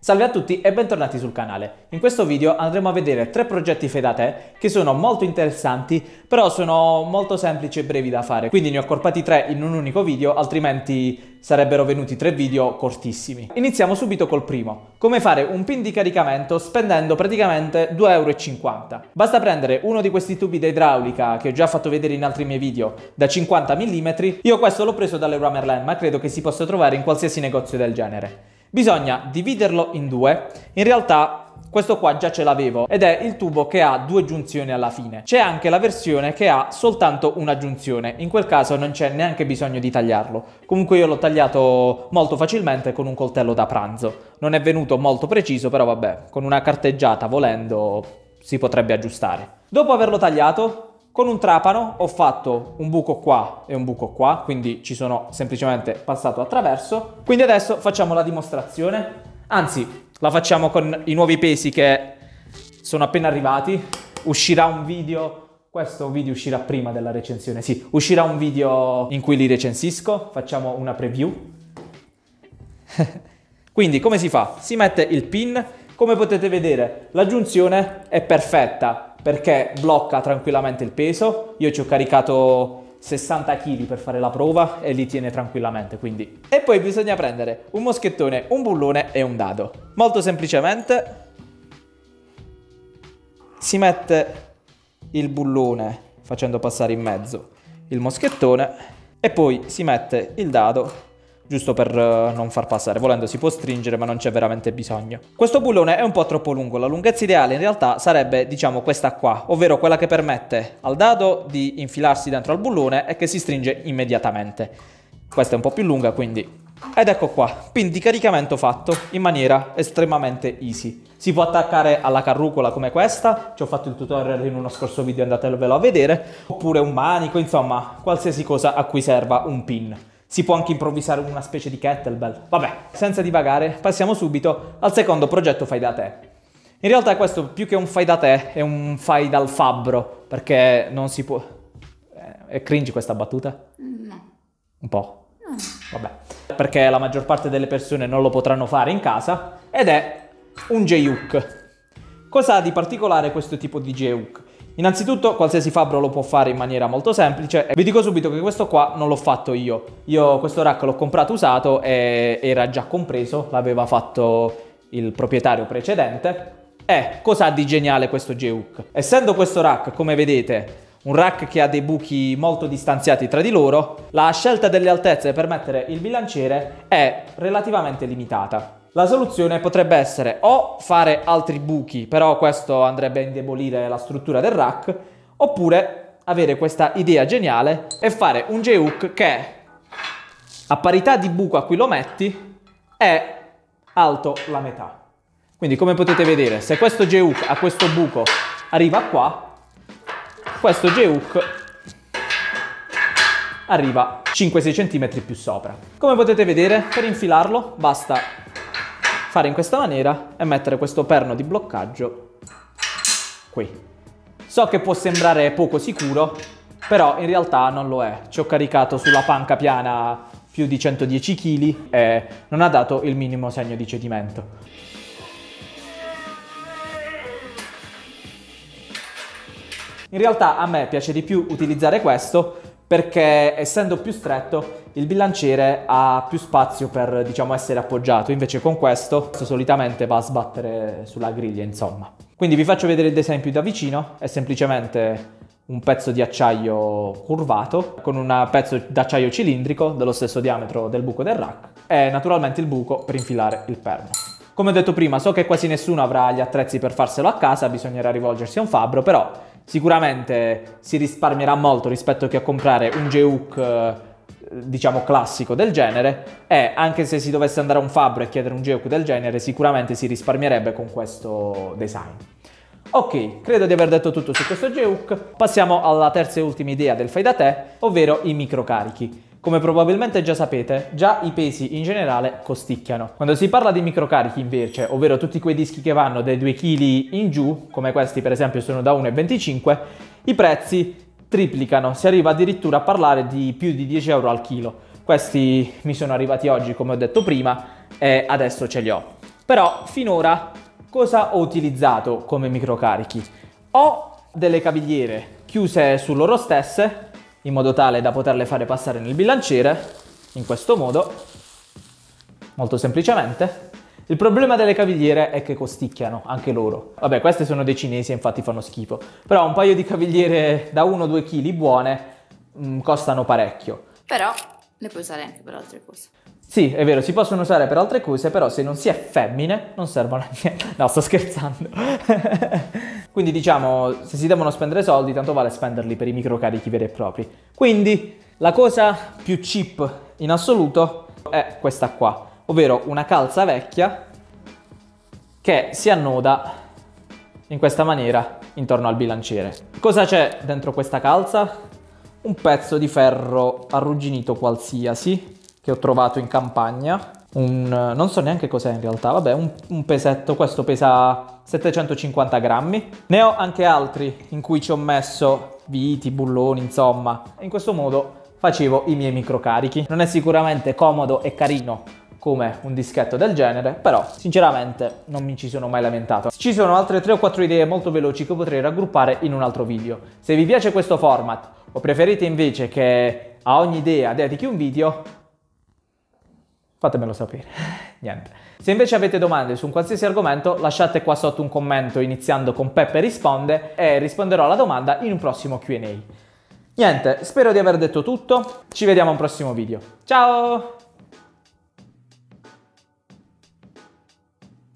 Salve a tutti e bentornati sul canale. In questo video andremo a vedere tre progetti fedate che sono molto interessanti, però sono molto semplici e brevi da fare, quindi ne ho accorpati tre in un unico video, altrimenti sarebbero venuti tre video cortissimi. Iniziamo subito col primo, come fare un pin di caricamento spendendo praticamente 2,50€. Basta prendere uno di questi tubi da idraulica che ho già fatto vedere in altri miei video da 50 mm, io questo l'ho preso dalle Merlin ma credo che si possa trovare in qualsiasi negozio del genere. Bisogna dividerlo in due. In realtà questo qua già ce l'avevo ed è il tubo che ha due giunzioni alla fine. C'è anche la versione che ha soltanto una giunzione, in quel caso non c'è neanche bisogno di tagliarlo. Comunque io l'ho tagliato molto facilmente con un coltello da pranzo. Non è venuto molto preciso, però vabbè, con una carteggiata volendo si potrebbe aggiustare. Dopo averlo tagliato con un trapano ho fatto un buco qua e un buco qua, quindi ci sono semplicemente passato attraverso. Quindi adesso facciamo la dimostrazione, anzi la facciamo con i nuovi pesi che sono appena arrivati. Uscirà un video questo video uscirà prima della recensione, sì, uscirà un video in cui li recensisco, facciamo una preview. Quindi come si fa? Si mette il pin, come potete vedere la giunzione è perfetta, perché blocca tranquillamente il peso. Io ci ho caricato 60 kg per fare la prova e li tiene tranquillamente quindi. E poi bisogna prendere un moschettone, un bullone e un dado. Molto semplicemente si mette il bullone facendo passare in mezzo il moschettone e poi si mette il dado giusto per eh, non far passare, volendo si può stringere ma non c'è veramente bisogno. Questo bullone è un po' troppo lungo, la lunghezza ideale in realtà sarebbe diciamo questa qua, ovvero quella che permette al dado di infilarsi dentro al bullone e che si stringe immediatamente. Questa è un po' più lunga quindi... Ed ecco qua, pin di caricamento fatto in maniera estremamente easy. Si può attaccare alla carrucola come questa, ci ho fatto il tutorial in uno scorso video, andatevelo a vedere, oppure un manico, insomma, qualsiasi cosa a cui serva un pin. Si può anche improvvisare una specie di kettlebell. Vabbè, senza divagare, passiamo subito al secondo progetto fai da te. In realtà questo più che un fai da te è un fai dal fabbro, perché non si può... Eh, è cringe questa battuta? No. Un po'. No. Vabbè. Perché la maggior parte delle persone non lo potranno fare in casa ed è un j -hook. Cosa ha di particolare questo tipo di j -hook? Innanzitutto qualsiasi fabbro lo può fare in maniera molto semplice e vi dico subito che questo qua non l'ho fatto io. Io questo rack l'ho comprato usato e era già compreso, l'aveva fatto il proprietario precedente. E cosa ha di geniale questo J-Hook? Essendo questo rack, come vedete, un rack che ha dei buchi molto distanziati tra di loro, la scelta delle altezze per mettere il bilanciere è relativamente limitata. La soluzione potrebbe essere o fare altri buchi, però questo andrebbe a indebolire la struttura del rack, oppure avere questa idea geniale e fare un J-hook che a parità di buco a cui lo metti è alto la metà. Quindi come potete vedere, se questo J-hook a questo buco arriva qua, questo J-hook arriva 5-6 cm più sopra. Come potete vedere, per infilarlo basta fare in questa maniera è mettere questo perno di bloccaggio qui. So che può sembrare poco sicuro, però in realtà non lo è. Ci ho caricato sulla panca piana più di 110 kg e non ha dato il minimo segno di cedimento. In realtà a me piace di più utilizzare questo perché essendo più stretto il bilanciere ha più spazio per diciamo essere appoggiato, invece con questo solitamente va a sbattere sulla griglia insomma. Quindi vi faccio vedere il design da vicino, è semplicemente un pezzo di acciaio curvato con un pezzo d'acciaio cilindrico dello stesso diametro del buco del rack e naturalmente il buco per infilare il perno. Come ho detto prima, so che quasi nessuno avrà gli attrezzi per farselo a casa, bisognerà rivolgersi a un fabbro, però sicuramente si risparmierà molto rispetto che a comprare un G-Hook diciamo classico del genere e anche se si dovesse andare a un fabbro e chiedere un Geoku del genere sicuramente si risparmierebbe con questo design. Ok, credo di aver detto tutto su questo Geuk. Passiamo alla terza e ultima idea del fai da te, ovvero i microcarichi. Come probabilmente già sapete, già i pesi in generale costicchiano. Quando si parla di microcarichi invece, ovvero tutti quei dischi che vanno dai 2 kg in giù, come questi per esempio sono da 1,25, i prezzi triplicano, si arriva addirittura a parlare di più di 10 euro al chilo. Questi mi sono arrivati oggi, come ho detto prima, e adesso ce li ho. Però finora cosa ho utilizzato come microcarichi? Ho delle cavigliere chiuse su loro stesse, in modo tale da poterle fare passare nel bilanciere, in questo modo, molto semplicemente, il problema delle cavigliere è che costicchiano, anche loro. Vabbè, queste sono dei cinesi, e infatti fanno schifo. Però un paio di cavigliere da 1-2 kg buone mh, mm, costano parecchio. Però le puoi usare anche per altre cose. Sì, è vero, si possono usare per altre cose, però se non si è femmine non servono a niente. No, sto scherzando. Quindi diciamo, se si devono spendere soldi, tanto vale spenderli per i microcarichi veri e propri. Quindi la cosa più cheap in assoluto è questa qua ovvero una calza vecchia che si annoda in questa maniera intorno al bilanciere. Cosa c'è dentro questa calza? Un pezzo di ferro arrugginito qualsiasi che ho trovato in campagna. Un, non so neanche cos'è in realtà, vabbè, un, un pesetto, questo pesa 750 grammi. Ne ho anche altri in cui ci ho messo viti, bulloni, insomma. In questo modo facevo i miei microcarichi. Non è sicuramente comodo e carino come un dischetto del genere, però sinceramente non mi ci sono mai lamentato. Ci sono altre 3 o 4 idee molto veloci che potrei raggruppare in un altro video. Se vi piace questo format o preferite invece che a ogni idea dedichi un video, fatemelo sapere. Niente. Se invece avete domande su un qualsiasi argomento, lasciate qua sotto un commento iniziando con Peppe risponde e risponderò alla domanda in un prossimo Q&A. Niente, spero di aver detto tutto, ci vediamo al prossimo video. Ciao!